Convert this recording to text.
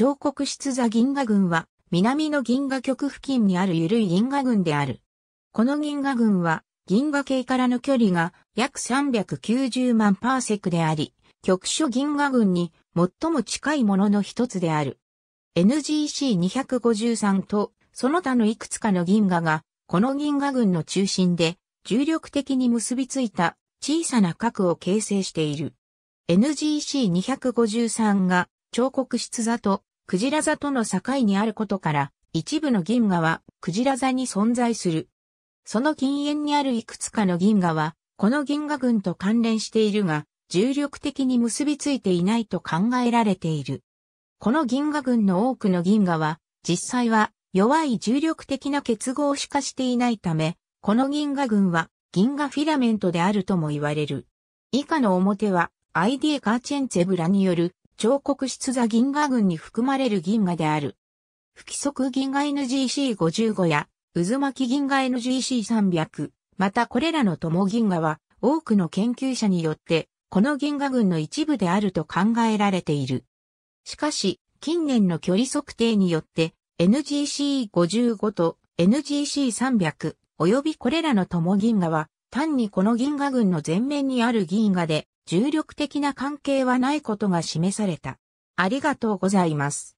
彫刻室座銀河群は、南の銀河局付近にあるゆるい銀河群である。この銀河群は、銀河系からの距離が約390万パーセクであり、局所銀河群に最も近いものの一つである。NGC253 とその他のいくつかの銀河が、この銀河群の中心で重力的に結びついた小さな核を形成している。NGC253 が彫刻室座とクジラ座との境にあることから、一部の銀河はクジラ座に存在する。その近縁にあるいくつかの銀河は、この銀河群と関連しているが、重力的に結びついていないと考えられている。この銀河群の多くの銀河は、実際は弱い重力的な結合しかしていないため、この銀河群は銀河フィラメントであるとも言われる。以下の表は ID ガーチェンツェブラによる彫刻出座銀河群に含まれる銀河である。不規則銀河 NGC55 や渦巻銀河 NGC300、またこれらの共銀河は多くの研究者によってこの銀河群の一部であると考えられている。しかし、近年の距離測定によって NGC55 と NGC300 及びこれらの共銀河は単にこの銀河群の前面にある銀河で重力的な関係はないことが示された。ありがとうございます。